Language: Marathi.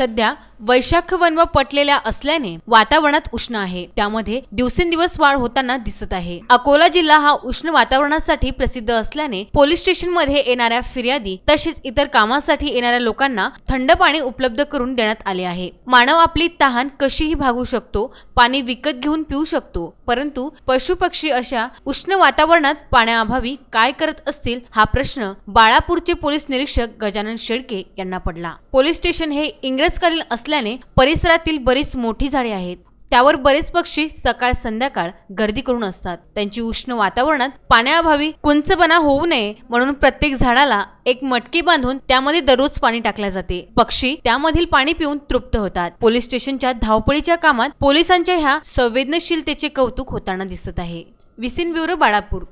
सध्या वैशाख व पटलेल्या असल्याने वातावरणात उष्ण आहे त्यामध्ये दिवसेंदिवस वाढ होताना दिसत आहे अकोला जिल्हा हा उष्ण वातावरणासाठी प्रसिद्ध असल्याने पोलीस स्टेशन मध्ये येणाऱ्या फिर्यादी तसेच इतर कामासाठी येणाऱ्या लोकांना थंड पाणी उपलब्ध करून देण्यात आले आहे मानव आपली तहान कशीही भागू शकतो पाणी विकत घेऊन पिऊ शकतो परंतु पशु पक्षी अशा उष्ण वातावरणात पाण्याअभावी काय करत असतील हा प्रश्न बाळापूरचे पोलीस निरीक्षक गजानन शेडके यांना पडला पोलीस स्टेशन हे इंग्रज बरंचकालीन असल्याने परिसरातील बरीच मोठी झाडे आहेत त्यावर बरेच पक्षी सकाळ संध्याकाळ गर्दी करून असतात त्यांची उष्ण वातावरणात पाण्याअभावी कुंचपणा होऊ नये म्हणून प्रत्येक झाडाला एक मटकी बांधून त्यामध्ये दररोज पाणी टाकले जाते पक्षी त्यामधील पाणी पिऊन तृप्त होतात पोलीस स्टेशनच्या धावपळीच्या कामात पोलिसांच्या ह्या संवेदनशीलतेचे कौतुक होताना दिसत आहे विसिन ब्युरो बाळापूर